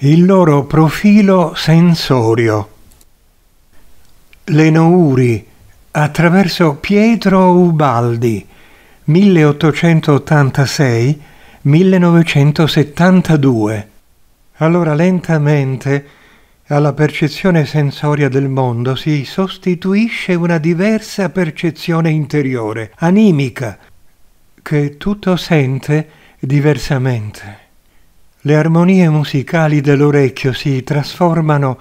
il loro profilo sensorio. Lenouri, attraverso Pietro Ubaldi, 1886-1972. Allora lentamente alla percezione sensoria del mondo si sostituisce una diversa percezione interiore, animica, che tutto sente diversamente le armonie musicali dell'orecchio si trasformano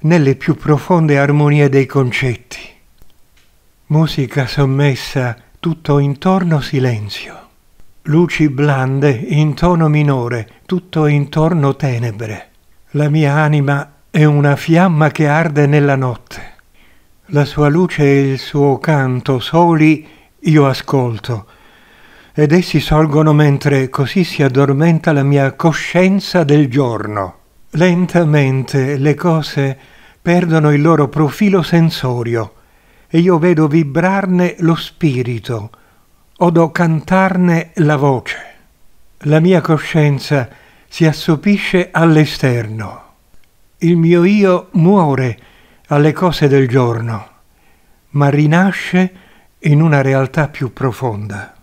nelle più profonde armonie dei concetti. Musica sommessa, tutto intorno silenzio. Luci blande in tono minore, tutto intorno tenebre. La mia anima è una fiamma che arde nella notte. La sua luce e il suo canto soli io ascolto ed essi sorgono mentre così si addormenta la mia coscienza del giorno. Lentamente le cose perdono il loro profilo sensorio e io vedo vibrarne lo spirito, odo cantarne la voce. La mia coscienza si assopisce all'esterno. Il mio io muore alle cose del giorno, ma rinasce in una realtà più profonda.